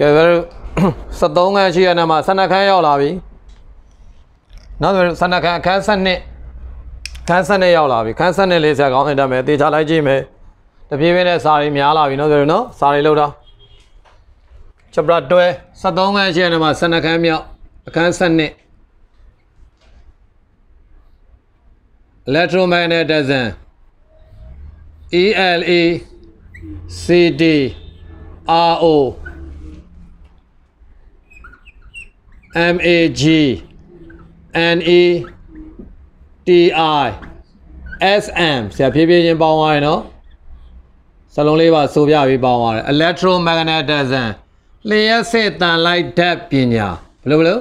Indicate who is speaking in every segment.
Speaker 1: ကဲဗျာ73ခန်းရှိရနာမှာ12ခန်းရောက်လာပြီနောက်ဆို12ခန်းခန်း12ခန်း12ရောက်လာပြီခန်း12လေးဆရာကောင်းနေတတ်မယ်တေချာလိုက်ကြည့်မယ်တပြေးပြေးနဲ့စာရီများလာပြီနော်ဆိုတော့စာရီလောက်တော့ချပရတွဲ73ခန်းရှိရနာမှာ12ခန်းမြောက်အခန်း12 electromagnetism ELE CD RO M A G N E T I S M ဆရာဖြည်းဖြည်းချင်းပေါင်းသွားရင်နော်စလုံးလေးပါဆိုပြပြီးပေါင်းသွားတယ် electromagnetism လျှက်စစ်တန်လိုက်ဓာတ်ပညာဘယ်လိုဘယ်လို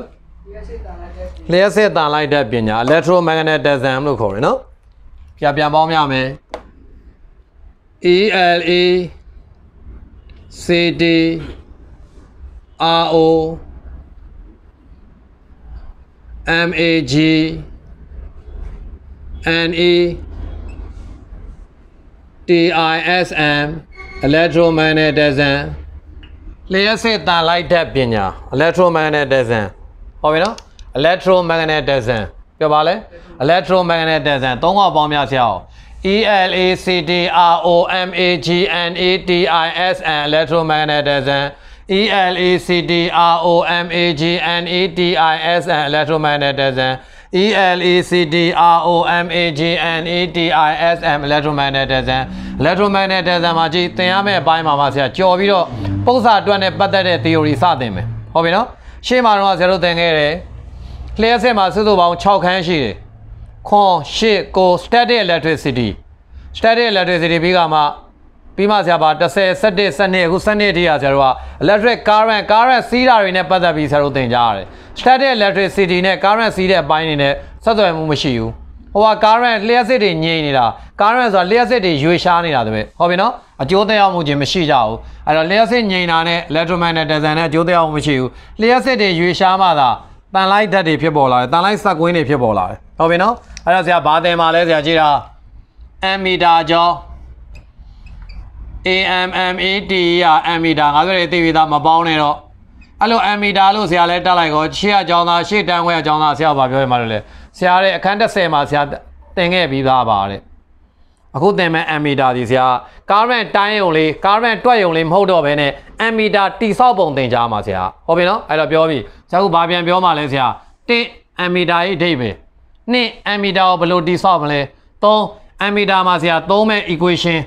Speaker 1: လျှက်စစ်တန်လိုက်ဓာတ်ပညာ electromagnetism လို့ခေါ်တယ်နော်ပြပြန်ပေါင်းပြမယ် E L E C D R O M A G N E T I S M electromagnetism လျှက်စစ်တန်လိုက်တဲ့ပညာ electromagnetism ဟောပြီနော် electromagnetism ပြောပါလဲ electromagnetism သုံးခေါက်ပေါင်းများဆရာ E L A C T R O M A G N E T I S M electromagnetism ELECTROMAGNETISM electromagnetism ELECTROMAGNETISM electromagnetism electromagnetism မှာကြည့်သင်ရမယ့်အပိုင်းမှာပါဆရာကြော်ပြီးတော့ပု္ပ္ပစာအတွက်နဲ့ပတ်သက်တဲ့ theory စသင်မယ်ဟုတ်ပြီနော်ရှေ့မှာတော့ဆရာတို့သင်ခဲ့တယ်လျှက်ဆက်မှာစုစုပေါင်း6ခန်းရှိတယ်ခွန်ရှစ်ကို static electricity static electricity ပြီးကမှပြီးမှဆရာပါ10 17 12အခု12ထိရဆရာတို့က electric current current စီးတာတွေနဲ့ပတ်သက်ပြီးဆရာတို့သင်ကြားရတယ် static electricity နဲ့ current စီးတဲ့အပိုင်းတွေနဲ့ဆက်သွယ်မှုမရှိဘူးဟိုက current လျှက်စစ်တွေငြိမ့်နေတာ current ဆိုတာလျှက်စစ်တွေရွေရှားနေတာတပည့်ဟုတ်ပြီနော်အကျိုးသက်ရောက်မှုချင်းမရှိကြဘူးအဲ့တော့လျှက်စစ်ငြိမ့်တာနဲ့ electromagnetism နဲ့အကျိုးသက်ရောက်မှုမရှိဘူးလျှက်စစ်တွေရွေရှားမှသာတန်လိုက်ဓာတ်တွေဖြစ်ပေါ်လာတယ်တန်လိုက်စက်ကွင်းတွေဖြစ်ပေါ်လာတယ်ဟုတ်ပြီနော်အဲ့တော့ဆရာဘာသင်ပါလဲဆရာကြည့်တာ ammeter ကြောင်း AMMET ရ ammeter ငါဆိုတဲ့သေဝေသားမပေါင်းနဲ့တော့အဲ့လို ammeter လို့ဆရာလဲတက်လိုက်တော့ရှေ့အကြောင်းသားရှေ့တန်းခွဲအကြောင်းသားဆရာဘာပြောရမှာလဲဆရာတဲ့အခန်း30မှာဆရာတင်ခဲ့ပြီးသားပါတဲ့အခုသင်မဲ့ ammeter ဒီဆရာ current တိုင်းုံလေး current တွက်ုံလေးမဟုတ်တော့ဘဲနဲ့ ammeter တိဆောက်ပုံသင်ကြားမှာဆရာဟုတ်ပြီနော်အဲ့တော့ပြောပြီဆရာကဘာပြန်ပြောမှာလဲဆရာ1 ammeter ရဲ့အဓိပ္ပာယ်2 ammeter ကိုဘယ်လိုတိဆောက်မလဲ3 ammeter မှာဆရာသုံးမဲ့ equation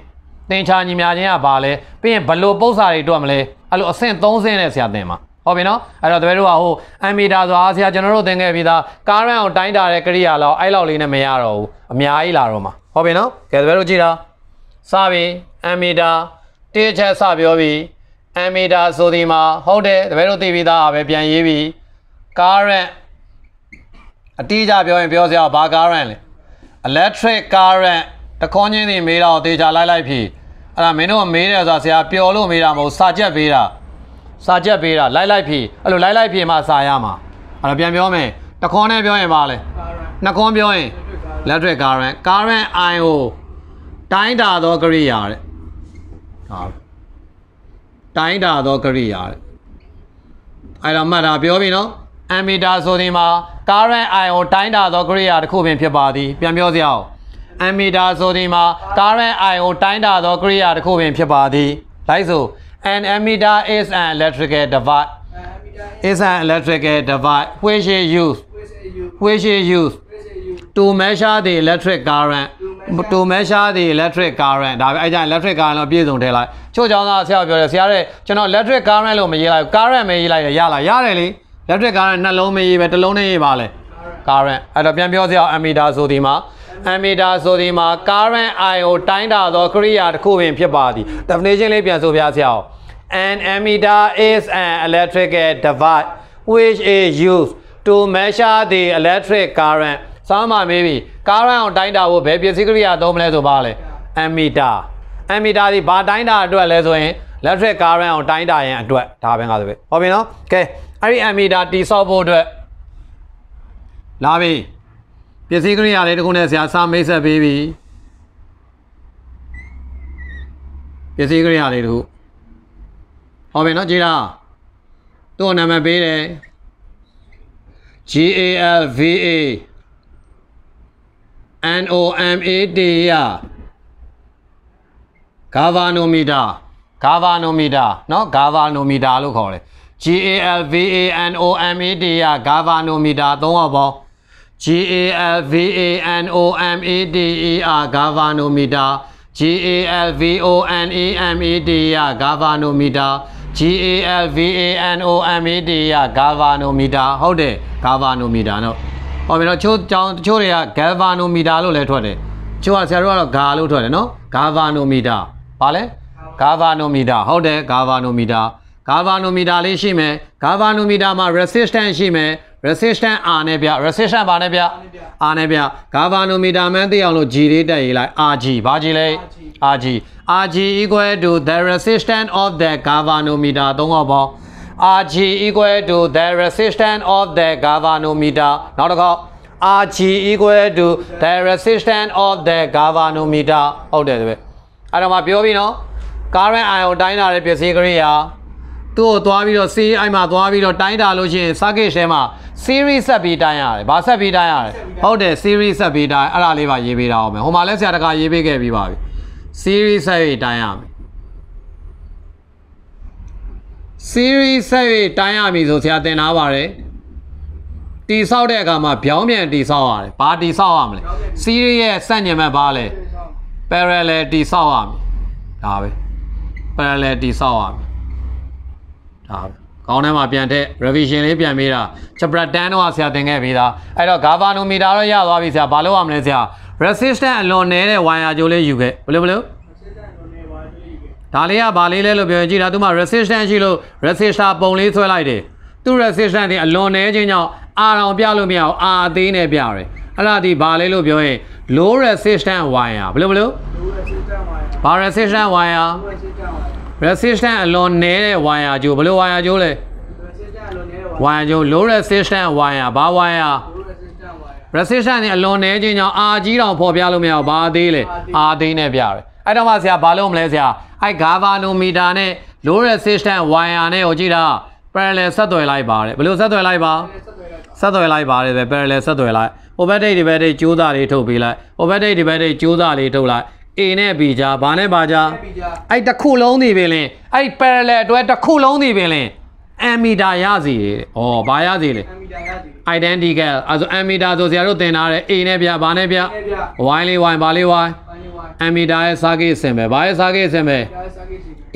Speaker 1: သင်္ချာညီမြခြင်းကဘာလဲပြီးရင်ဘလို့ပု္ပ္ပာတွေတွေ့မလဲအဲ့လိုအဆင့်3ဆင့်နဲ့ဆရာသင်ပါဟုတ်ပြီနော်အဲ့တော့တပည့်တို့ကဟိုအမ်မီတာ ဆိုတာဆရာကျွန်တော်တို့သင်ခဲ့ပြီးသားကားရန်ကိုတိုင်းတာတဲ့ကိရိယာလောက်အဲ့လောက်လေးနဲ့မရတော့ဘူးအများကြီးလာတော့မှာဟုတ်ပြီနော်ကဲတပည့်တို့ကြည့်တာစပြီအမ်မီတာတိချက်စပြောပြီအမ်မီတာဆိုဒီမှာဟုတ်တယ်တပည့်တို့သိပြီးသားပဲပြန်ရေးပြီကားရန်အတိအကျပြောရင်ပြောစရာဘာကားရန်လဲ electric current တခေါင်းချင်းတွေမေးတော့တေချာလိုက်လိုက်ဖြည့်အဲ့ဒါမင်းတို့ကမေးတယ်ဆိုတာဆရာပျော်လို့မေးတာမဟုတ်စာချက်ပေးတာစာချက်ပေးတာလိုက်လိုက်ဖြေအဲ့လိုလိုက်လိုက်ဖြေမှစာရမှာအဲ့တော့ပြန်ပြောမယ်တခွန်းနဲ့ပြောရင်ပါလေနှခွန်းပြောရင်လက်တွေ့ current current IO တိုင်းတာသောကရိယာတဲ့ဟာတိုင်းတာသောကရိယာတဲ့အဲ့တော့မှတ်တာပြောပြီနော်အမ်မီတာဆိုဒီမှာ current ion တိုင်းတာသောကရိယာတစ်ခုပင်ဖြစ်ပါသည် ပြန်ပြောစရာအောင်အမ်မီတာဆိုဒီမှာကာရန့်အိုင်ကိုတိုင်းတာသောကိရိယာတစ်ခုပင်ဖြစ်ပါသည်လိုက်ဆို an ammeter is an electrical device is an electrical device which is used which is used to measure the electric current to measure the electric current ဒါပဲအဲ့ကြ electric current လို့ပြည့်စုံထည့်လိုက်ချို့ကျောင်းသားဆရာပြောတယ်ဆရာတဲ့ကျွန်တော် electric current လို့မရေးလိုက် current မရေးလိုက်ရလားရတယ်လေ electric current နှလုံးမရေးပဲတစ်လုံးနဲ့ရေးပါလေ current အဲ့တော့ပြန်ပြောစရာ ammeter ဆိုဒီမှာ ammeter ဆိုဒီမှာ current I ကို တိုင်းတာသောကရိယာတစ်ခုပင်ဖြစ်ပါသည် definition လေးပြန်ဆိုပြဆရာအောင် an ammeter is an electrical device which is used to measure the electric current စောင်းပါမေးပြီ current ကိုတိုင်းတာဖို့ဘယ်ပစ္စည်းကရိယာသုံးမလဲဆိုပါလဲ ammeter ammeter ဒီဘာတိုင်းတာအတွက်လဲဆိုရင် electric current ကိုတိုင်းတာရင်အတွက်ဒါပဲငါဆိုပဲဟုတ်ပြီနော်ကဲအဲ့ဒီ ammeter တိဆောက်ဖို့အတွက်လာပြီပစ္စည်းကိရိယာလေးတခုနဲ့ဆရာစာမိတ်ဆက်ပေးပြီပစ္စည်းကိရိယာလေးတခုဟောပြီနော်ကြည်လားသူ့နာမည်ပေးတယ် G A L V A N O M A T A galvanometer galvanometer เนาะ galvanometer လို့ခေါ်တယ် G A L V A N O M A T A galvanometer သုံးအောင်ပေါ့ G A L V A N O M A D E R galvanometer G A L V O N A M A D E R galvanometer G A L V A N O M A D E R galvanometer ဟုတ်တယ် galvanometer နော်ဟောပြီနော်ချို့ကြောင်းချို့တွေက galvanometer လို့လည်းထွက်တယ်ချို့ကဆရာတို့ကတော့ ga လို့ထွက်တယ်နော် galvanometer ဘာလဲ galvanometer ဟုတ်တယ် galvanometer galvanometer လေးရှိမယ် galvanometer မှာ resistance ရှိမယ် resistant R နဲ့ဗျ resistant ဘာနဲ့ဗျ R နဲ့ဗျ galvanometer မှန်းသိအောင်လို့ G လေးတက်ရေးလိုက် RG ဘာကြီးလဲ RG RG equal to the resistance of the galvanometer သုံးခေါက်ပေါ့ RG equal to the resistance of the galvanometer နောက်တစ်ခေါက် RG equal to the resistance of the galvanometer ဟုတ်တယ်တပည့်အဲ့တော့မှပြောပြီနော် current ion တိုင်းတာတဲ့ပစ္စည်းကရိယာသူ့ကိုသွားပြီးတော့စေးအိုက်မှာသွားပြီးတော့တိုင်းတာလို့ရှိရင် circuit ထဲမှာ series ဆက်ပြီးတိုင်းရတယ်။ဘာဆက်ပြီးတိုင်းရတယ်။ဟုတ်တယ် series ဆက်ပြီးတိုင်းအဲ့ဒါလေးပါရေးပေးတာအောင်မယ်။ဟိုမှာလည်းဆရာတကာရေးပေးခဲ့ပြီးပါပြီ။ series ဆက်ပြီးတိုင်းရမယ်။ series ဆက်ပြီးတိုင်းရပြီဆိုဆရာသင်ထားပါတယ်။တီဆောက်တဲ့အခါမှာဗျောင်းပြန်တီဆောက်ရတယ်။ဘာတီဆောက်ရမလဲ။ series ရဲ့စန့်ညင်ဘက်ဘာလဲ parallel တီဆောက်ရမယ်။ဒါပဲ။ parallel တီဆောက်ရမယ်။ဟာကောင်းထဲမှာပြန်ထည့် revision လေးပြန်ပေးတာ chapter 10တော့ဆရာသင်ခဲ့ပေးတာအဲ့တော့ galvanometer တော့ရသွားပြီဆရာဘာလို့ရမလဲဆရာ resistance အလွန်နည်းတဲ့ wire ကြိုးလေးယူခဲ့ဘယ်လိုဘယ်လိုဒါလေးကဘာလေးလဲလို့ပြောရင်ကြည့်တာသူမှ resistance ရှိလို့ resistor ပုံလေးဆွဲလိုက်တယ်သူ resistance တွေအလွန်နည်းခြင်းကြောင့်အာရောင်ပြလို့မရအောင် အာအသေးနဲ့ပြရတယ်အဲ့ဒါဒီဘာလေးလို့ပြောရင် low resistance wire ဘယ်လိုဘယ်လို low resistance wire ဘာ resistance wire resistant အလွန်နည်းတဲ့ wire ကြိုးဘယ်လို wire ကြိုးလဲ resistant အလွန်နည်းတဲ့ wire ကြိုး low resistant wire ဘာ wire resistant နဲ့အလွန်နည်းခြင်းကြောင့်အာကြီးတောင်ဖော်ပြလို့မရဘူးဘာသေးလဲအာသေးနဲ့ပြရတယ်အဲ့တော့မှဆရာဘာလို့မလဲဆရာအဲ့ galvanometer နဲ့ low resistant wire နဲ့ကိုကြည့်တာ parallel ဆက်သွယ်လိုက်ပါတယ်ဘယ်လိုဆက်သွယ်လိုက်ပါဆက်သွယ်လိုက်ပါတယ်ပဲ parallel ဆက်သွယ်လိုက် overtake ဒီဘက်တိတ်ကျိုးသားလေးထုတ်ပေးလိုက် overtake ဒီဘက်တိတ်ကျိုးသားလေးထုတ်လိုက် A နဲ့ B ကြားဘာနဲ့ဘာကြားအဲ့တစ်ခုလုံးနေပင်လင်အဲ့ parallel အတွဲတစ်ခုလုံးနေပင်လင် ammeter ရစီဩဘာရစီလဲ identical အဲဆို ammeter ဆိုဆရာတို့သင်ထားတယ် A နဲ့ပြဘာနဲ့ပြ y လေး y ဘာလေး y ammeter ရဲ့ circuit အစင်ပဲဘာရဲ့ circuit အစင်ပဲ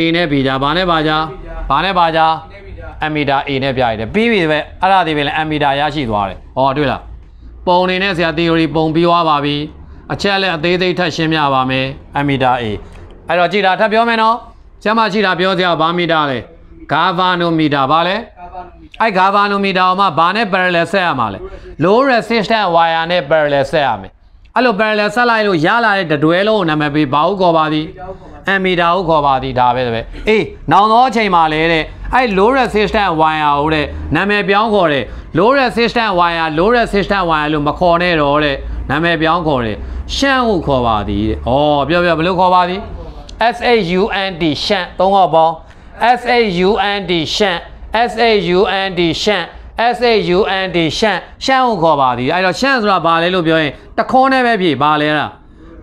Speaker 1: A နဲ့ B ကြားဘာနဲ့ဘာကြားဘာနဲ့ဘာကြား ammeter A နဲ့ပြရတယ်ပြီးပြီပဲအဲ့ဒါဒီပဲလဲ ammeter ရရှိသွားတယ်ဩတွေ့လားပုံနေနဲ့ဆရာ theory ပုံပြီးွားပါပြီအချက်လက်အသေးသေးထပ်ရှင်းပြပါမယ်အမီတာ A အဲ့တော့ကြည်တာထပ်ပြောမယ်နော် ကျမကြည်တာပြောစရာဘာမီတာလဲဂါဗာနိုမီတာဘာလဲအဲ့ဂါဗာနိုမီတာကဘာနဲ့ parallel ဆက်ရမှာလဲ low resistance wire နဲ့ parallel ဆက်ရမယ်အဲ့လို parallel ဆက်လိုက်လို့ရလာတဲ့တတွဲလုံးကိုနာမည်ပေးဘာဟုတ်ခေါ်ပါသည် အမီတာဟုတ်ခေါ်ပါသည်ဒါပဲပဲအေးနောင်သောအချိန်မှာလဲတဲ့အဲ့ low resistant wire ကိုတဲ့နာမည်ပြောင်းခေါ်တယ် low resistant wire low resistant wire လို့မခေါ်နဲ့တော့တဲ့နာမည်ပြောင်းခေါ်တယ်ရှန့်ကိုခေါ်ပါသည်တဲ့ဩပြောပြောဘယ်လိုခေါ်ပါသည် S A U N T ရှန့်သုံးခေါ်ပေါင်း S A U N T ရှန့် S A U N T ရှန့် S A U N D ရှန့်ရှန့်ကိုခေါ်ပါသည်အဲ့တော့ရှန့်ဆိုတာဘာလဲလို့ပြောရင်တခွန်းနဲ့ပဲဖြစ်ဘာလဲလား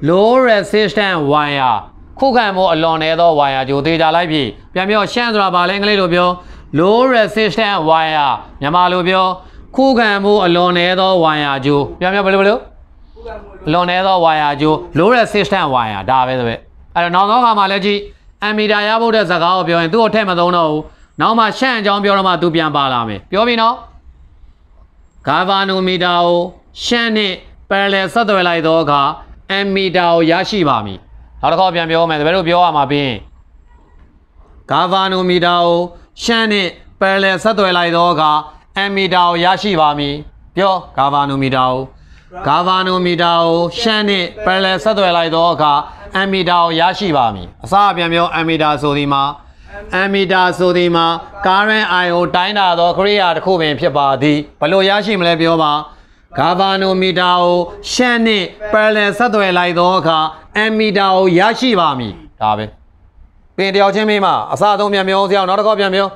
Speaker 1: low resistant wire ခုခံမှုအလွန်နေသောဝိုင်ယာကြိုသေးကြလိုက်ပြီးပြန်ပြောရှန့်ဆိုတာဗာလဲအင်္ဂလိပ်လိုပြော low resistant wire မြန်မာလိုပြော ခုခံမှုအလွန်နေသောဝိုင်ယာကြိုပြန်ပြောဘယ်လိုဘယ်လိုအလွန်နေသောဝိုင်ယာကြို low resistant wire ဒါပဲဆိုပဲအဲ့တော့နောက်သောအခါမှာလည်းကြည့်အမ်မီတာရဖို့တဲ့စကားကိုပြောရင်သူ့အထက်မသုံးတော့ဘူးနောက်မှရှန့်အကြောင်းပြောတော့မှသူပြန်ပါလာမယ်ပြောပြီနော်ဂါဗာနိုမီတာကိုရှန့်နဲ့ parallel ဆက်သွယ်လိုက်သောအခါအမ်မီတာကိုရရှိပါမည်နောက်တစ်ခေါက်ပြန်ပြောမယ်တပည့်တို့ပြောရမှာပြီးရင်ဂါဗာနိုမီတာကိုရှမ်းနဲ့ပယ်လယ်ဆက်သွယ်လိုက်တော့ကအမ်မီတာကိုရရှိပါမည်ပြောဂါဗာနိုမီတာကိုဂါဗာနိုမီတာကိုရှမ်းနဲ့ပယ်လယ်ဆက်သွယ်လိုက်တော့ကအမ်မီတာကိုရရှိပါမည်အစပြန်ပြောအမ်မီတာဆိုဒီမှာအမ်မီတာဆိုဒီမှာ current ion တိုင်းတာတော့ခရိယာတစ်ခုပင်ဖြစ်ပါသည်ဘလို့ရရှိမလဲပြောပါဂါဗာနိုမီတာကိုရှမ်းနဲ့ပါလန်ဆက်သွယ်လိုက်သောအခါအမ်မီတာကိုရရှိပါမည်ဒါပဲပင်တယောက်ချင်းမိမအစအဆုံးပြန်ပြောစရာနောက်တစ်ခေါက်ပြန်ပြော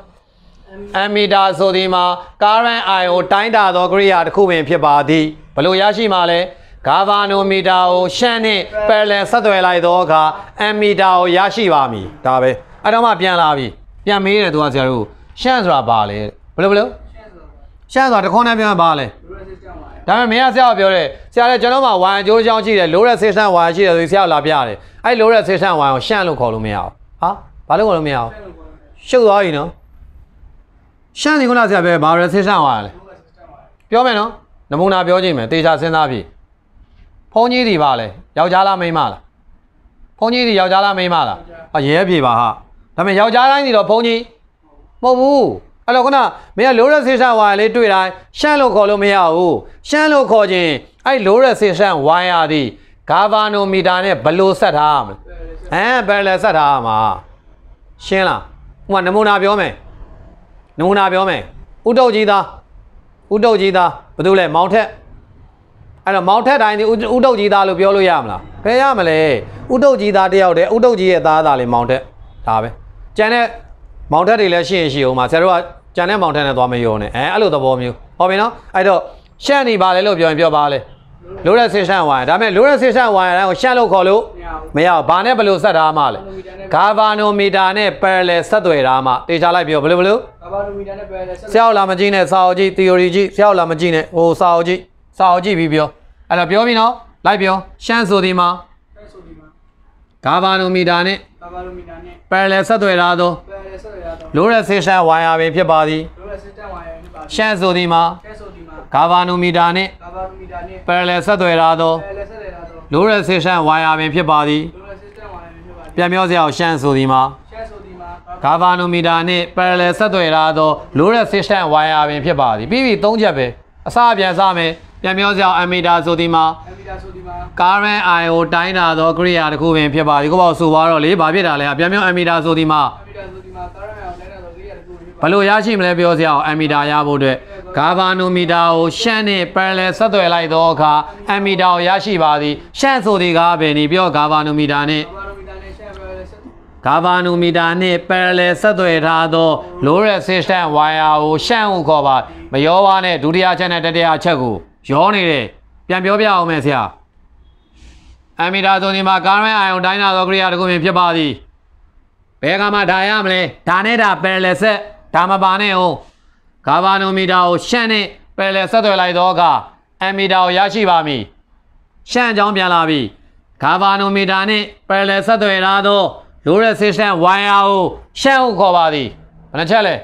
Speaker 1: အမ်မီတာဆိုဒီမှာ current ion ကိုတိုင်းတာသောကိရိယာတစ်ခုပင်ဖြစ်ပါသည်ဘလို့ရရှိမှာလဲဂါဗာနိုမီတာကိုရှမ်းနဲ့ပါလန်ဆက်သွယ်လိုက်သောအခါအမ်မီတာကိုရရှိပါမည်ဒါပဲအဲ့တော့မှပြန်လာပြီပြန်မေးတယ်သူကဆရာတို့ရှမ်းဆိုတာပါလေဘလို့ဘလို့ရှမ်းဆိုတာတခေါက်နဲ့ပြန်ပါလဲဒါပေမဲ့မင်းကဆရာပြောတယ်ဆရာလည်းကျွန်တော်မှဝိုင်အကျိုးချောင်းရှိတယ်လိုးရက်ဆေးဆန့်ဝိုင်ရှိတယ်ဆိုဆရာလာပြတယ်အဲ့လိုးရက်ဆေးဆန့်ဝိုင်ကိုရှန့်လို့ခေါ်လို့မရအောင်ဟာဘာလို့ခေါ်လို့မရအောင်ရှုပ်သွားပြီနော်ရှန့်ဒီခုနဆရာပြောဘာရက်ဆေးဆန့်ဝိုင်လဲပြောမယ်နော်နမူနာပြောကြည့်မယ်တေချာစဉ်းစားပြီဖုန်းကြီးတွေပါလဲယောက်ျားလားမိန်းမလားဖုန်းကြီးတွေယောက်ျားလားမိန်းမလားဟာရဲပြေပါဟာဒါပေမဲ့ယောက်ျားတိုင်းတွေတော့ဖုန်းကြီးမဟုတ်ဘူးအဲ့တော့ခုနမင်းကလိုရက်ဆေးရှန်ဝိုင်လေးတွေ့တိုင်းရှမ်းလို့ခေါ်လို့မရဘူးရှမ်းလို့ခေါ်ခြင်းအဲ့လိုရက်ဆေးရှန်ဝိုင်ရသည်ဂါဗာနိုမီတာနဲ့ဘယ်လိုဆက်ထားရမလဲဟမ်ဘယ်လဲဆက်ထားရမှာရှင်းလားဥမာနမူနာပြောမယ်နမူနာပြောမယ်ဥတုတ်ကြီးသားဥတုတ်ကြီးသားဘာလို့လဲမောင်ထက်အဲ့တော့မောင်ထက်တိုင်းဒီဥတုတ်ကြီးသားလို့ပြောလို့ရမလားဖယ်ရမလဲဥတုတ်ကြီးသားတယောက်တည်းဥတုတ်ကြီးရဲ့သားသားလေမောင်ထက်ဒါပဲကျန်တဲ့မောင်ထက်တွေလည်းရှိရင်ရှိအောင်ပါဆရာတို့ကကြံတဲ့မောင်ထက်နဲ့သွားမယုံနဲ့အဲအဲ့လိုသဘောမျိုးဟုတ်ပြီနော်အဲ့တော့ရှန့်နေပါလေလို့ပြောရင်ပြောပါလေလိုရက်ဆေးရှန့်ဝိုင်းဒါပေမဲ့လိုရက်ဆေးရှန့်ဝိုင်းတိုင်းကိုရှန့်လို့ခေါ်လို့မရဘူးဘာနဲ့ဘယ်လိုဆက်ထားမှလဲဂါဗာနိုမီတာနဲ့ parallel ဆက်သွယ်ထားမှတေချာလိုက်ပြောဘယ်လိုဘယ်လိုဂါဗာနိုမီတာနဲ့ parallel ဆက်ဆရာလာမကြည့်နဲ့စာအုပ်ကြည့် theory ကြည့်ဆရာလာမကြည့်နဲ့ဟိုစာအုပ်ကြည့်စာအုပ်ကြည့်ပြီးပြောအဲ့တော့ပြောပြီနော်လိုက်ပြောရှန့်ဆိုဒီမှာဂါဗာနိုမီတာနဲ့ဂါဗာနိုမီတာနဲ့ parallel ဆက်သွယ်ထားသော parallel လိုရက်ဆေးရှန်ဝိုင်ယာပင်ဖြစ်ပါသည်လိုရက်ဆေးရှန်ဝိုင်ယာပင်ဖြစ်ပါသည်ရှန်ဆိုသည်မှာရှန်ဆိုသည်မှာဂါဗာနိုမီတာနှင့်ဂါဗာနိုမီတာနှင့်ပရလယ်ဆက်သွယ်ထားသောပရလယ်ဆက်သွယ်ထားသောလိုရက်ဆေးရှန်ဝိုင်ယာပင်ဖြစ်ပါသည်လိုရက်ဆေးရှန်ဝိုင်ယာပင်ဖြစ်ပါသည်ပြန်ပြောစရာရှန်ဆိုသည်မှာရှန်ဆိုသည်မှာဂါဗာနိုမီတာနှင့်ပရလယ်ဆက်သွယ်ထားသောလိုရက်ဆေးရှန်ဝိုင်ယာပင်ဖြစ်ပါသည်ပြီးပြီ၃ချက်ပဲအစပြန်စမယ်ပြန်ပြောစရာအမီတာဆိုသည်မှာအမီတာဆိုသည်မှာ current IO တိုင်းတာသောကိရိယာတစ်ခုပင်ဖြစ်ပါသည်ကိုပေါ့ဆိုပါတော့လေဘာဖြစ်တာလဲပြန်ပြော အမီတာဆိုသည်မှာအမီတာဆိုဘယ်လိုရရှိမလဲပြောစရာအမ်မီတာရဖို့အတွက်ဂါဗာနိုမီတာကိုရှန့်နဲ့ parallel ဆက်သွယ်လိုက်သောအခါအမ်မီတာကိုရရှိပါသည် ရှန့်ဆိုဒီကဘယ်နည်းပြောဂါဗာနိုမီတာနဲ့ဂါဗာနိုမီတာနဲ့ parallel ဆက်သွယ်ထားသော low resistance wire ကိုရှန့်ဟုခေါ်ပါမယောဝါနဲ့ဒုတိယချက်နဲ့တတိယချက်ကိုရောနေတယ်ပြန်ပြောပြအောင်မယ်ဆရာအမ်မီတာဆိုဒီမှာကာရန်အိုင်ယွန်တိုင်းနာသောကိရိယာတစ်ခုပြင်ဖြစ်ပါသည်ဘယ်ကမှဒါရမလဲဒါနဲ့ဒါ parallel ဆက်ဒါမပါနဲ့အောင်ဂါဘာနိုမီတာကိုရှန့်နဲ့ပယ်လယ်ဆက်သွယ်လိုက်တော့ကအမီတာကိုရရှိပါမည်ရှန့်ကြောင်းပြန်လာပြီဂါဘာနိုမီတာနဲ့ပယ်လယ်ဆက်သွယ်ထားသောရိုးရက်ဆေးရှန့်ဝိုင်ယာကိုရှန့်ဟုတ်ခေါ်ပါသည်ဘယ်နှချက်လဲ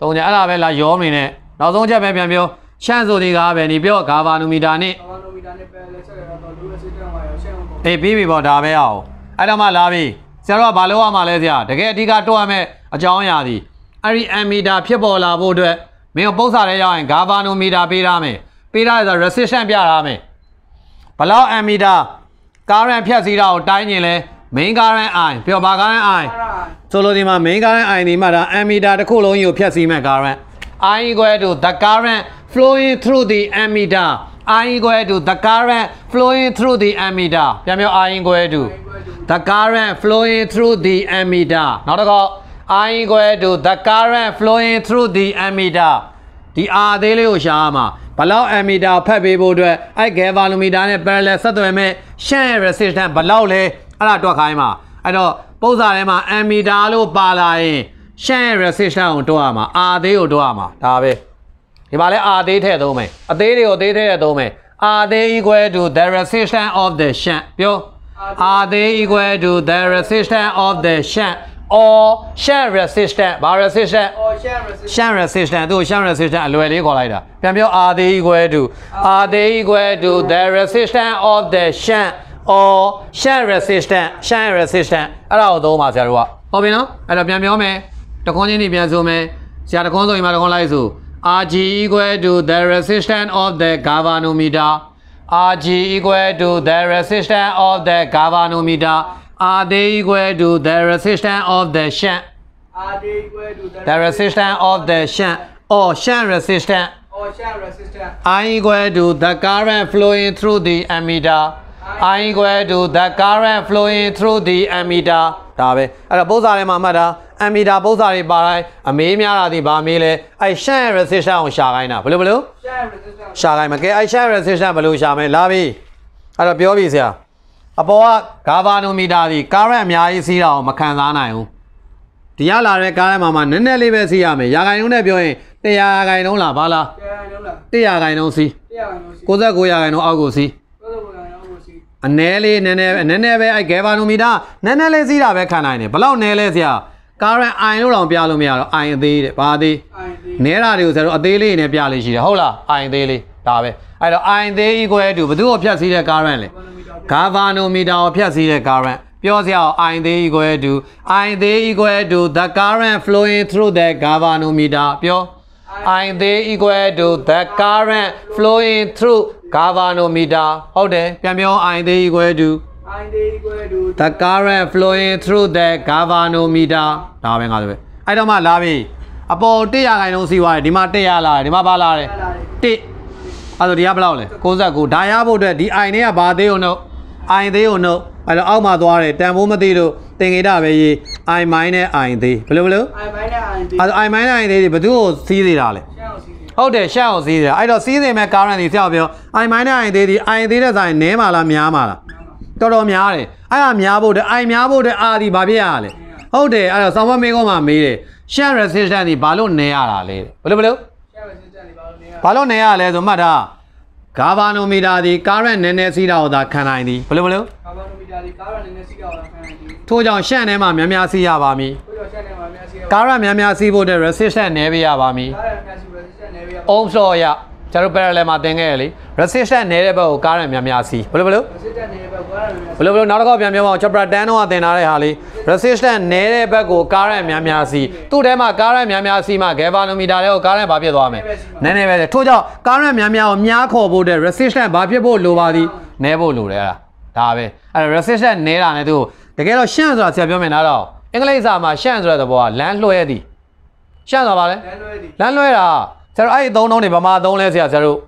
Speaker 1: သုံးချက်အဲ့ဒါပဲလာရောမနေနဲ့နောက်ဆုံးချက်ပဲပြန်ပြောရှန့်ဆိုဒီကားပဲနေပြောဂါဘာနိုမီတာနဲ့ဂါဘာနိုမီတာနဲ့ပယ်လယ်ဆက်သွယ်ထားသောရိုးရက်ဆေးရှန့်ဝိုင်ယာရှန့်ဟုတ်ခေါ်အေးပြီးပြီပေါ့ဒါပဲအောင်အဲ့တော့မှလာပြီဆရာတို့ကဘာလို့ရမှာလဲဆရာတကယ်အဓိကတွက်ရမယ်အကြောင်းအရာဒီအဲ့ဒီ ammeter ဖြစ်ပေါ်လာဖို့အတွက်မင်းပု္ပ္ပစာထဲရောက်ရင် galvanometer ပေးရမယ်ပေးရဆို resistance ပြရမယ်ဘလောက် ammeter current ဖြတ်စည်းတာကိုတိုင်းရင်လဲ main current i ပြောပါ current i ဆိုလိုဒီမှာ main current i ဒီမှာဒါ ammeter တစ်ခုလုံးကြီးကိုဖြတ်စည်းမဲ့ current i equal to the current flowing through the ammeter i equal to the current flowing through the ammeter ပြန်ပြော i equal to the current flowing through the ammeter နောက်တစ်ခါ I equal to the current flowing through the ammeter ဒီ R သေးလေးကိုရှာရမှာဘလောက် ammeter ဖတ်ပေးဖို့အတွက်အဲ့ galvanometer နဲ့ parallel ဆက်သွယ်မဲ့ shunt resistance ဘလောက်လဲအဲ့ဒါတွက်ခိုင်းမှာအဲ့တော့ပုံစံထဲမှာ ammeter လို့ပါလာရင် shunt resistance ကိုတွက်ရမှာ R သေးကိုတွက်ရမှာဒါပဲဒီမှာလဲ R သေးထည့်သုံးမယ်အသေးတွေကိုသေးထည့်ရသုံးမယ် R သေး equal to the resistance of the shunt ပြော R သေး equal to the resistance of the shunt or shunt resistant ဘာ resistant or shunt resistant shunt resistant သူ့ shunt resistant အလွယ်လေးခေါ်လိုက်တာပြန်ပြော are they equal to are they equal to the resistance of the shunt or shunt resistant shunt resistant အဲ့ဒါကိုသုံးပါဆရာတို့ကဟုတ်ပြီနော်အဲ့တော့ပြန်ပြောမယ်တခွန်းချင်းတွေပြန်ဆိုမယ်ဆရာတခွန်းဆိုရင်မတခွန်းလိုက်ဆို Rg equal to the resistance of the galvanometer Rg equal to the resistance of the galvanometer Are they equal to the resistance of the shunt? Are they equal to the, the resistance of the shunt or shunt resistance? Or shunt resistance. I equal to the current flowing through the ammeter. I equal to the current flowing through the ammeter ဒါပဲအဲ့တော့ပုစာထဲမှာမှတ်တာ ammeter ပုစာတွေပါတိုင်းအမေးများတာဒီဗာမေးလဲအဲ့ shunt resistance ကိုရှာခိုင်းတာဘယ်လိုဘယ်လို shunt resistance ရှာခိုင်းမှာကဲအဲ့ shunt resistance ဘယ်လိုရှာမလဲလာပြီအဲ့တော့ပြောပြီဆရာအပေါ်ကဂါဗာနိုမီတာဒီကားရက်အများကြီးစီးတာကိုမခံစားနိုင်ဘူးဒီရလာတဲ့ကားရက်မှာမှနည်းနည်းလေးပဲစီးရမယ်ရာဂိုင်နှုန်းနဲ့ပြောရင်100ရာဂိုင်နှုန်းလားဘာလား100ရာဂိုင်နှုန်းလား100ရာဂိုင်နှုန်းစီး100ရာဂိုင်နှုန်းစီး69ရာဂိုင်နှုန်းအောက်ကိုစီးအနည်းလေးနည်းနည်းနည်းနည်းပဲအဲ့ဂဲဗာနိုမီတာနည်းနည်းလေးစီးတာပဲခံနိုင်တယ်ဘလောက်နည်းလဲဆရာကာရန်အိုင်လို့တောင်ပြလို့မရတော့အိုင်အသေးတဲ့ဘာသေးနဲတာတွေကိုဆရာတို့အသေးလေးနဲ့ပြလေးရှိတယ်ဟုတ်လားအိုင်သေးလေးဒါပဲအဲ့တော့အိုင်သေး equal to ဘယ်သူ့ကိုဖြတ်စီးတဲ့ကာရန်လဲဂါဗာနိုမီတာကိုဖြတ်စည်းတဲ့ current ပြောစရာ I သေး equal to I သေး equal to the current flowing through the galvanometer ပြော I သေး equal to the current flowing through galvanometer ဟုတ်တယ်ပြန်ပြော I သေး equal to I သေး equal to the current flowing through the galvanometer ဒါပဲငါဆိုပဲအဲ့တော့မှလာပြီအပေါ်100ရာခိုင်နှုန်းစီးသွားတယ်ဒီမှာ100လာတယ်ဒီမှာဘာလာတယ်1အဲ့တော့ဒီကဘယ်လောက်လဲ69ဒါရဖို့အတွက်ဒီ I နဲ့ကဘာသေးအောင်တော့အိုင်သေးုံတော့အဲ့တော့အောက်မှာသွားတယ်တန်ဖိုးမသိလို့တင်ဂေတပဲရေးအိုင်မိုင်းနဲ့အိုင်သေးဘယ်လိုဘယ်လိုအိုင်မိုင်းနဲ့အိုင်သေးအဲ့တော့အိုင်မိုင်းနဲ့အိုင်သေးတွေဘသူ့ကိုစီးသေးတာလဲဟုတ်တယ်ရှောက်အောင်စီးသေးတာအဲ့တော့စီးစင်မဲ့ current တွေပြောက်ပြောအိုင်မိုင်းနဲ့အိုင်သေးဒီအိုင်သေးတဲ့ဆိုင်နဲမှာလားများမှာလားတော်တော်များတယ်အဲ့ဒါများဖို့တဲ့အိုင်များဖို့တဲ့အာဒီဘာဖြစ်ရလဲဟုတ်တယ်အဲ့တော့ဆောင်းမမင်းကောင်မှမေးတယ် share resistance တွေဘာလို့နဲရတာလဲဘယ်လိုဘယ်လို share resistance တွေဘာလို့နဲရလဲဆိုမှတ်ထားကာဗာနိုမီတာသည်ကားရက်နည်းနည်းစီးတာကိုသာခံနိုင်သည်ဘယ်လိုမလို့ကာဗာနိုမီတာဒီကားရနည်းနည်းစီးတာကိုခံနိုင်သည်ထို့ကြောင့်ရှန့်ထဲမှာများများစီးရပါမည်ထို့ကြောင့်ရှန့်ထဲမှာများများစီးရပါကားရများများစီးဖို့အတွက် resistance နည်းပေးရပါမည်ကားရများစီး resistance နည်းပေးရပါ ohms law ရကျွန်တော် parallel မှာသင်ခဲ့ရလေ resistance နည်းတဲ့ဘက်ကိုကားရများများစီးဘယ်လိုဘယ်လို resistance ဘယ်လိုဘယ်လိုနောက်တစ်ခေါက်ပြန်ပြောအောင် chapter 10တော့သင်ထားတဲ့ဟာလေး resistance နည်းတဲ့ဘက်ကို current များများစီသူ့ထဲမှာ current များများစီမှာ galvanometer တွေကို current ဘာဖြစ်သွားမလဲနည်းနည်းပဲထို့ကြောင့် current များများကိုမြားခေါ်ဖို့တဲ့ resistance ဘာဖြစ်ဖို့လိုပါသည်နည်းဖို့လိုတယ်အဲ့ဒါဒါပဲအဲ့ resistance နည်းတာနဲ့သူတကယ်တော့ရှန့်ဆိုတာဆရာပြောမယ်နားတော့အင်္ဂလိပ်စာမှာရှန့်ဆိုတဲ့သဘောကလမ်းလွှဲသည်ရှန့်ဆိုတာဘာလဲလမ်းလွှဲတာဆရာတို့အဲ့ဒီသုံးလုံးတွေဗမာသုံးလဲဆရာဆရာတို့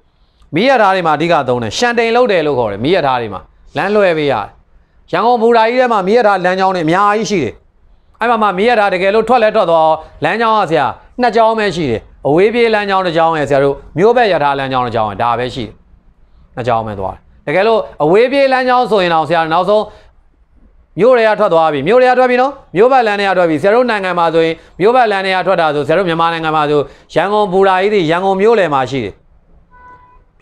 Speaker 1: မိရထားတွေမှာအဓိကသုံးတယ်ရှန်တိန်လုတ်တယ်လို့ခေါ်တယ်မိရထားတွေမှာလမ်းလွှဲပေးရတယ်ရန်ကုန်ဘူတာကြီးထဲမှာမြေရထားလမ်းကြောင်းတွေအများကြီးရှိတယ်အဲ့မှာမှမြေရထားတကယ်လို့ထွက်လဲထွက်သွားလမ်းကြောင်းကဆရာနှစ်ကြောင်းပဲရှိတယ်အဝေးပြေးလမ်းကြောင်းတစ်ကြောင်းရယ်ဆရာတို့မြို့ဘက်ရထားလမ်းကြောင်းတစ်ကြောင်းရယ်ဒါပဲရှိတယ်နှစ်ကြောင်းပဲသွားတယ်တကယ်လို့အဝေးပြေးလမ်းကြောင်းဆိုရင်တော့ဆရာနောက်ဆုံးမြို့တွေကထွက်သွားပြီမြို့တွေကထွက်ပြီနော်မြို့ဘက်လမ်းတွေကထွက်ပြီဆရာတို့နိုင်ငံမှာဆိုရင်မြို့ဘက်လမ်းတွေကထွက်တာဆိုဆရာတို့မြန်မာနိုင်ငံမှာဆိုရန်ကုန်ဘူတာကြီးတွေရန်ကုန်မြို့လယ်မှာရှိတယ်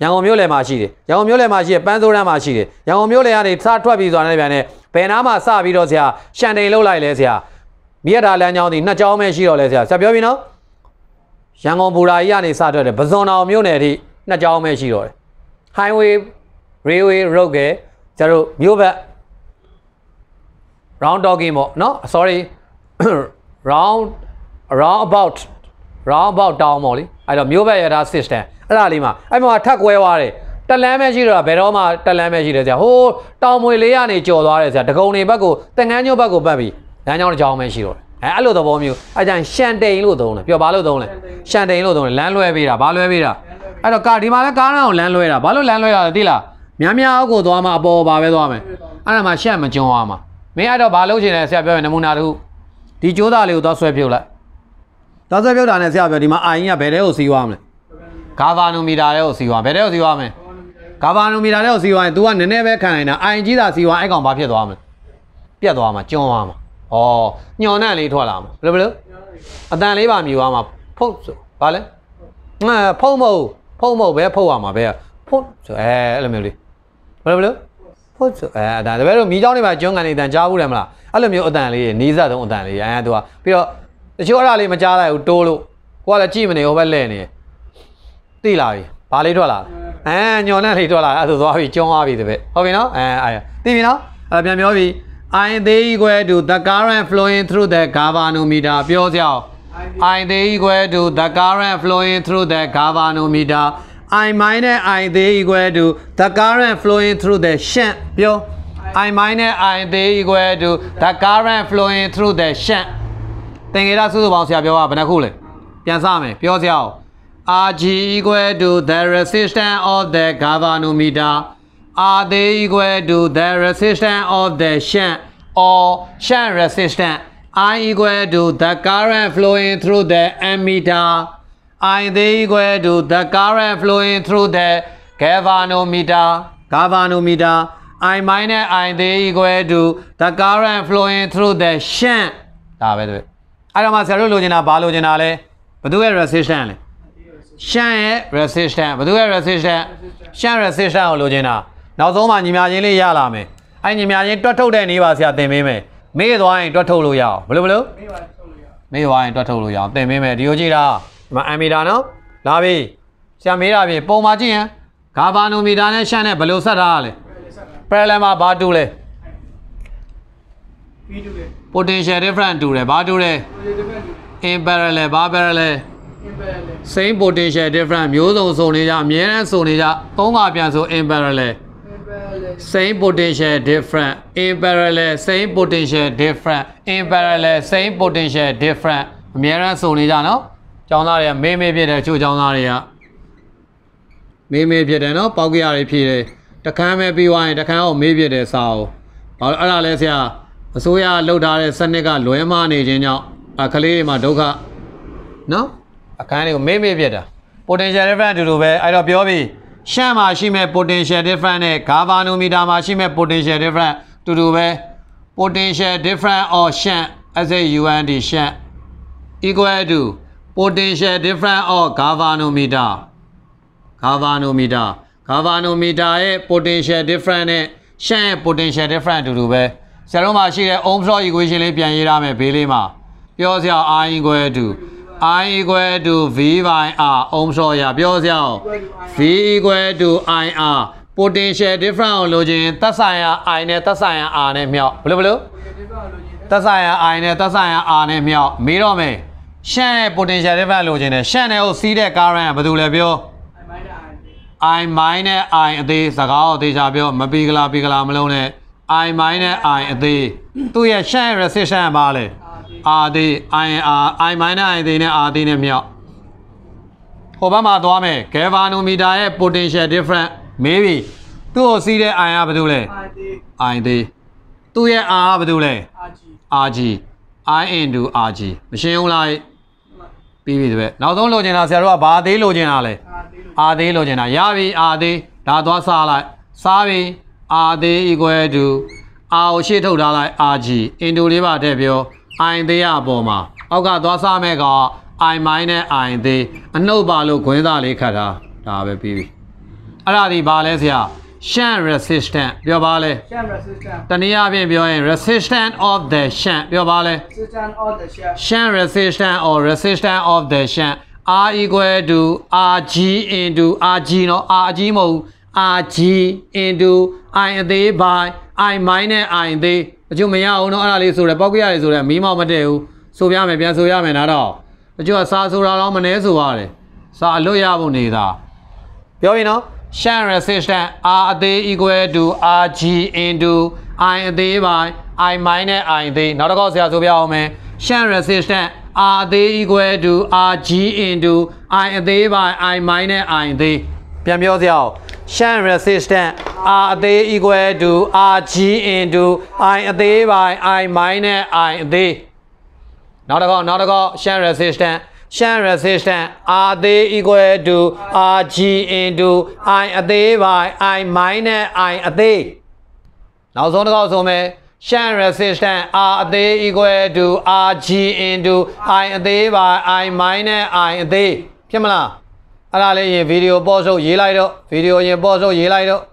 Speaker 1: ရန်ကုန်မြို့လယ်မှာရှိတယ်ရန်ကုန်မြို့လယ်မှာရှိတဲ့ပန်းစိုးရမ်းမှာရှိတယ်ရန်ကုန်မြို့လယ်ကနေစထွက်ပြီးဆိုတာနဲ့ပြန်နဲ့ဘယ်နားမှာစပြီးတော့ဆရာရှန်တိန်လှုပ်လိုက်လဲဆရာမြက်တာလမ်းကြောင်းဒီနှစ်ကြောင်းပဲရှိတော့လဲဆရာဆရာပြောပြီနော်ရန်ကုန်ဘူရာကြီးကနေစထွက်တယ်ပဇွန်တော်မြို့နယ်အထိနှစ်ကြောင်းပဲရှိတော့တယ် highway railway road ကကျတို့မြို့ဘက် round talking ပေါ့နော် sorry round round about round about တောင်းပေါ့လေအဲ့တော့မြို့ဘက်ရတာ system အဲ့ဒါလေးမှာအဲ့မှာထက်ကွဲသွားတယ်တလန်းပဲရှိတော့ဘယ်တော့မှတလန်းပဲရှိတယ်ဆရာဟိုးတောင်မွေလေးကနေကြော်သွားတယ်ဆရာဒဂုံတွေဘက်ကိုတန်ငန်းညော့ဘက်ကိုပတ်ပြီးလမ်းကြောင်းတစ်ကြောင်းပဲရှိတော့အဲအဲ့လိုသဘောမျိုးအကြံရှန်တိန်လို့သုံးတယ်ပြောဘာလို့သုံးလဲရှန်တိန်လို့သုံးတယ်လမ်းလွဲပေးတာဘာလွဲပေးတာအဲ့တော့ကာဒီမှာလည်းကားနာကိုလမ်းလွဲတာဘာလို့လမ်းလွဲတာလဲသိလားများများအောက်ကိုသွားမှအပေါ်ပါပဲသွားမယ်အဲ့ဒါမှရှက်မကြုံအောင်မှာမင်းအဲ့တော့ဘာလုပ်ချင်လဲဆရာပြောရင်နမူနာတစ်ခုဒီကြိုးသားလေးကိုသွားဆွဲပြုတ်လိုက်သွားဆွဲပြုတ်တာနဲ့ဆရာပြောဒီမှာအာရင်ကဘယ်တဲကိုစီးသွားမလဲဂါဗာနိုမီတာတွေကိုစီဝါဘယ်တဲ့ကိုစီဝါမလဲဂါဗာနိုမီတာတွေကိုစီဝါရင် तू ကနည်းနည်းပဲခံနိုင်တာအိုင်ကြီးသာစီဝါအဲ့ကောင်ဘာဖြစ်သွားမလဲပြတ်သွားမှာကျွန်းသွားမှာဩညော်နှံ့လေးထွက်လာမှာဘယ်လိုဘယ်လိုအတန်လေးပါမြည်သွားမှာ ဖုတ်ဆိုဘာလဲငါဖုတ်မဟုတ်ဖုတ်မဟုတ်ပဲဖုတ်ရမှာပဲဖုတ်ဆိုအဲအဲ့လိုမျိုးလေးဘယ်လိုဘယ်လိုဖုတ်ဆိုအဲအတန်တပည့်တို့မိเจ้าနေပါကျွန်းကန်နေတန်ကြားဘူးတယ်မလားအဲ့လိုမျိုးအတန်လေးနေစားဆုံးအတန်လေးအဲ तू ကပြီးတော့တချို့အဲ့ဒါလေးမကြားလိုက်ဘူးတိုးလို့ကိုကလည်းကြည့်မနေဟိုဘက်လဲနေတယ်သိလာပြီဘာလေးထွက်လာအဲညော်နဲ့လေးထွက်လာအဲ့ဆိုသွားပြီကျုံသွားပြီတပည့်ဟုတ်ပြီနော်အဲအဲသိပြီနော်အဲ့ပြန်ပြောပြီ I they equal to the current flowing through the galvanometer ပြောကြအောင် I they equal to the current flowing through the galvanometer I minus I they equal to the current flowing through the shunt ပြော I minus I they equal to the current flowing through the shunt သင်္ကေတစုစုပေါင်းဆရာပြောတာဘယ်နှခုလဲပြန်စမယ်ပြောကြအောင် they equal to the resistance of the galvanometer. they equal to the resistance of the shunt or shunt resistance. I equal to the current flowing through the ammeter. they equal to the current flowing through the galvanometer. Galvanometer. I minus they equal to the current flowing through the shunt. ဒါပဲတွေ့။အဲ့တော့မှဆရာတို့လိုချင်တာဘာလိုချင်တာလဲ။ဘသူရဲ့ resistance လဲ။ရှန့်ရဲ့ resistant ဘယ်သူရဲ့ resistant ရှန့် resistant ကိုလိုချင်တာနောက်ဆုံးမှညီမချင်းလေးရလာမယ်အဲ့ညီမချင်းတွတ်ထုတ်တဲ့နေပါဆရာသင်ပေးမယ်မေ့သွားရင်တွတ်ထုတ်လို့ရအောင်ဘယ်လိုဘယ်လိုမေ့သွားရင်တွတ်ထုတ်လို့ရအောင်သင်ပေးမယ်ဒီလိုကြည့်တာဒီမှာအမ်မီတာနော် လာပြီဆရာမေးတာပြီပုံမှာကြည့်ရင်ဂါဘာနိုမီတာနဲ့ရှန့်နဲ့ဘယ်လိုဆက်ထားရလဲ parallel မှာဘာတူလဲ potential different တူတယ်ဘာတူလဲ in parallel ဘာ parallel same potential different မျိုးစုံစုံနေကြအများနဲ့စုံနေကြသုံးပါပြန်ဆို in parallel same potential different in parallel same potential different in parallel same potential different အများနဲ့စုံနေကြနော်ကျောင်းသားတွေကမေးမေးဖြစ်တယ်ချို့ကျောင်းသားတွေကမေးမေးဖြစ်တယ်နော် ပေါက်ကြရတွေဖြစ်တယ်တခမ်းပဲပြီးွားရင်တခမ်းအောင်မေးဖြစ်တယ်စာအုပ်ဘာလို့အဲ့ဒါလဲဆရာအစိုးရလှုပ်ထားတဲ့စနစ်ကလွဲမှားနေခြင်းကြောင့်အခလေးတွေမှာဒုက္ခနော်အခန်းတွေကိုမေ့မေ့ပြက်တာ potential difference အတူတူပဲအဲ့တော့ပြောပြီးရှမ်းမှာရှိမဲ့ potential difference နဲ့ galvanometer မှာရှိမဲ့ potential difference တူတူပဲ potential difference of ရှမ်း as a UND ရှမ်း equal to potential difference of galvanometer galvanometer galvanometer ရဲ့ potential difference နဲ့ရှမ်းရဲ့ potential difference အတူတူပဲဆရာတို့မှာရှိတဲ့ ohms law equation လေးပြန်ရေးရမယ်ဘေးလေးမှာပြောစရာ r equal to i equal to v by r အုံးစော်ရပြောစရာ v equal to i r potential difference ကိုလိုချင်သက်ဆိုင်ရာ i နဲ့သက်ဆိုင်ရာ r နဲ့မြောက်ဘယ်လိုဘယ်လိုသက်ဆိုင်ရာ i နဲ့သက်ဆိုင်ရာ r နဲ့မြောက်မေးတော့မယ်ရှန့်ရဲ့ potential difference လိုချင်တယ်ရှန့်နဲ့ကိုစီးတဲ့ current ကဘာလို့လဲပြော i မိုင်းနဲ့ i အသေးစကားကိုသေချာပြောမပီကလာပီကလာမလုံးနဲ့ i မိုင်းနဲ့ i အသေးသူ့ရဲ့ရှန့် resistance ကဘာလဲအာသေး IR I minus I သေးနဲ့ R သေးနဲ့မြောက်ဟိုဘက်မှာသွားမယ် galvanometer ရဲ့ potential difference မေးပြီသူ့ကိုစီးတဲ့ I ကဘာလို့လဲ I သေး I သေးသူ့ရဲ့ R ကဘာလို့လဲ RG RG I into RG မရှင်းဘူးလားပြီးပြီတပည့်နောက်ဆုံးလိုချင်တာဆရာတို့ကဘာသေးလိုချင်တာလဲ R သေးလိုချင်တာရပြီ R သေးဒါသွားစားလိုက်စားပြီ R သေး equal to R ကိုရှေ့ထုတ်ထားလိုက် RG into လေးပါထည့်ပြောအိုင်သေးရအပေါ်မှာအောက်ကသွားစမဲ့ကအိုင်မိုင်းနဲ့အိုင်သေးအနှုတ်ပါလို့ခွင်းသားလေးခတ်တာဒါပဲပြီးပြီအဲ့ဒါဒီဘာလဲဆရာ shunt resistant ပြောပါလဲ shunt resistant တနည်းအားဖြင့်ပြောရင် resistant of the shunt ပြောပါလဲ resistant of the shunt shunt resistant or resistant of the shunt r equal to rg into rg เนาะ rg မဟုတ် rg into i အသေး by i mine နဲ့ i သေးတချို့မရအောင်တော့အဲ့ဒါလေးဆိုရယ်ပေါက်ကြရတယ်ဆိုရယ်မီးမောက်မတည့်ဘူးဆိုပြမယ်ပြန်ဆိုရမယ်နားတော့တချို့ကစာဆိုတာတော့မနှဲဆိုရတယ်စာအလွတ်ရဖို့နေတာပြောရင်နော် shunt resistant r အသေး equal to rg into i အသေး by i mine နဲ့ i သေးနောက်တစ်ခေါက်ဆရာဆိုပြအောင်မယ် shunt resistant r အသေး equal to rg into i အသေး by i mine နဲ့ i သေးပြန်ပြောစရာ shunt resistant အာအသေး equal to rg into i အသေး by i minus i အသေးနောက်တစ်ခေါက်နောက်တစ်ခေါက် shunt resistance shunt resistance r အသေး equal to rg into i အသေး by i minus i အသေးနောက်ဆုံးတစ်ခေါက်ဆိုမယ် shunt resistance r အသေး equal to rg into i အသေး by i minus i အသေးဖြစ်မလားအဲ့ဒါလေးရင်ဗီဒီယိုပေါ့ဆုပ်ရေးလိုက်တော့ဗီဒီယိုရင်ပေါ့ဆုပ်ရေးလိုက်တော့